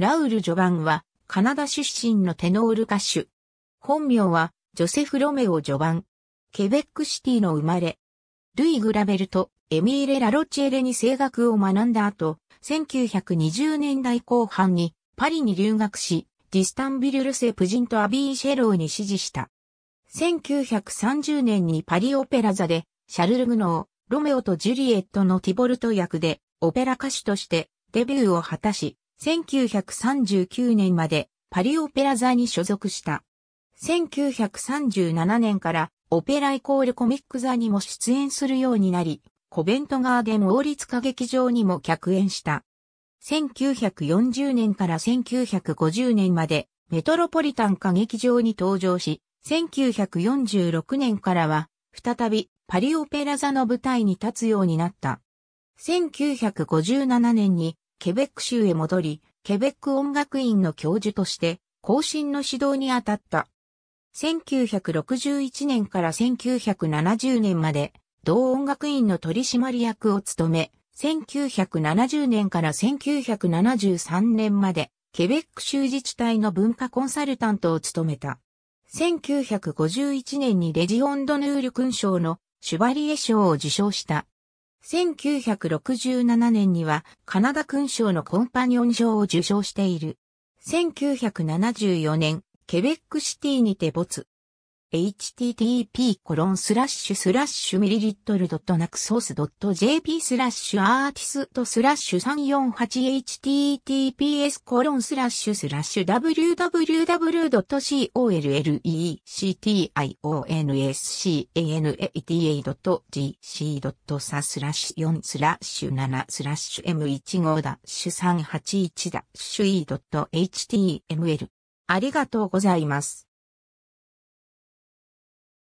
ラウル・ジョバンは、カナダ出身のテノール歌手。本名は、ジョセフ・ロメオ・ジョバン。ケベックシティの生まれ。ルイ・グラベルとエミーレ・ラロチェレに声楽を学んだ後、1920年代後半にパリに留学し、ディスタンビル・ルセ・プジント・アビー・シェローに支持した。1930年にパリオペラ座で、シャルル・グノー、ロメオとジュリエットのティボルト役で、オペラ歌手としてデビューを果たし、1939年までパリオペラ座に所属した。1937年からオペライコールコミック座にも出演するようになり、コベントガーデン王立歌劇場にも客演した。1940年から1950年までメトロポリタン歌劇場に登場し、1946年からは再びパリオペラ座の舞台に立つようになった。1957年にケベック州へ戻り、ケベック音楽院の教授として、後進の指導に当たった。1961年から1970年まで、同音楽院の取締役を務め、1970年から1973年まで、ケベック州自治体の文化コンサルタントを務めた。1951年にレジオンドヌール勲章のシュバリエ賞を受賞した。1967年にはカナダ勲章のコンパニオン賞を受賞している。1974年、ケベックシティにて没。http コロンスラッシュスラッシュミリリットルドットナクソースドット JP スラッシュアーティストスラッシュ 348https コロンスラッシュスラッシュ www.collectionscanata.gc.sa スラッシュ4スラッシュ7スラッシュ m15 ダッシュ381ダッシュ e.html ありがとうございます。